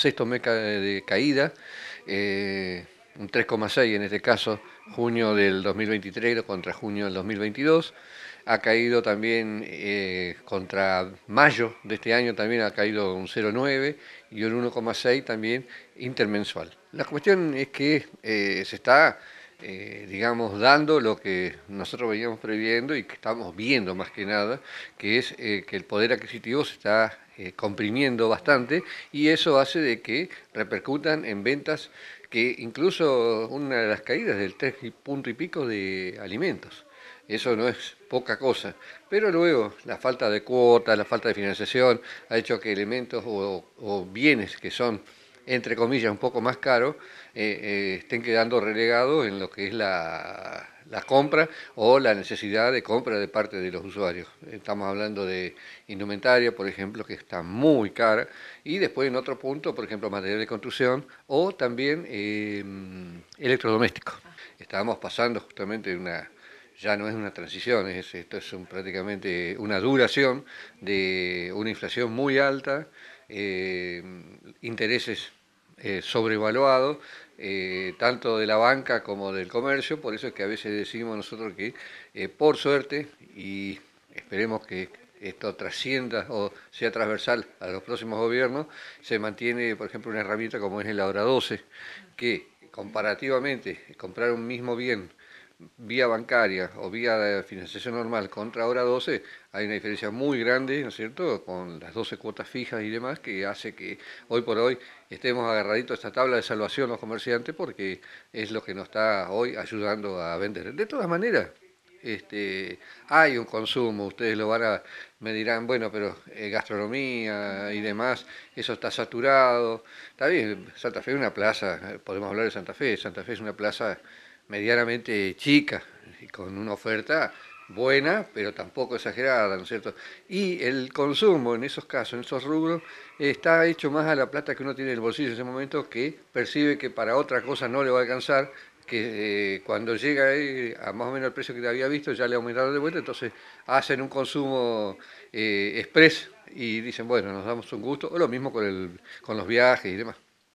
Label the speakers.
Speaker 1: sexto mes de caída, eh, un 3,6 en este caso, junio del 2023 contra junio del 2022. Ha caído también eh, contra mayo de este año, también ha caído un 0,9 y un 1,6 también intermensual. La cuestión es que eh, se está, digamos, dando lo que nosotros veníamos previendo y que estamos viendo más que nada, que es que el poder adquisitivo se está eh, comprimiendo bastante y eso hace de que repercutan en ventas que incluso una de las caídas del tres punto y pico de alimentos. Eso no es poca cosa. Pero luego la falta de cuotas, la falta de financiación ha hecho que elementos o bienes que son entre comillas, un poco más caro eh, eh, estén quedando relegados en lo que es la, la, compra o la necesidad de compra de parte de los usuarios. Estamos hablando de indumentaria, por ejemplo, que está muy cara, y después en otro punto, por ejemplo, material de construcción o también eh, electrodomésticos. Estábamos pasando justamente una, ya no es una transición, es, esto es un, prácticamente una duración de una inflación muy alta eh, intereses eh, sobrevaluados, eh, tanto de la banca como del comercio, por eso es que a veces decimos nosotros que por suerte, y esperemos que esto trascienda o sea transversal a los próximos gobiernos, se mantiene, por ejemplo, una herramienta como es el Ahora 12, que comparativamente comprar un mismo bien vía bancaria o vía de financiación normal contra hora 12, hay una diferencia muy grande, ¿no es cierto?, con las 12 cuotas fijas y demás, que hace que hoy por hoy estemos agarraditos a esta tabla de salvación los comerciantes porque es lo que nos está hoy ayudando a vender. De todas maneras, este, hay un consumo, ustedes lo van a, me dirán, bueno, pero eh, gastronomía y demás, eso está saturado. Está bien, Santa Fe es una plaza, eh, podemos hablar de Santa Fe, Santa Fe es una plaza medianamente chica, con una oferta buena, pero tampoco exagerada, ¿no es cierto? Y el consumo en esos casos, en esos rubros, está hecho más a la plata que uno tiene en el bolsillo en ese momento, que percibe que para otra cosa no le va a alcanzar, que eh, cuando llega eh, a más o menos el precio que había visto, ya le aumentado de vuelta, entonces hacen un consumo eh, express y dicen, bueno, nos damos un gusto, o lo mismo con, el, con los viajes y demás.